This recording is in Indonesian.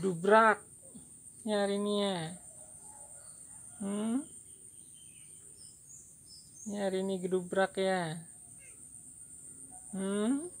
dubrak ya, hmm nyari nih gedubrak ya hmm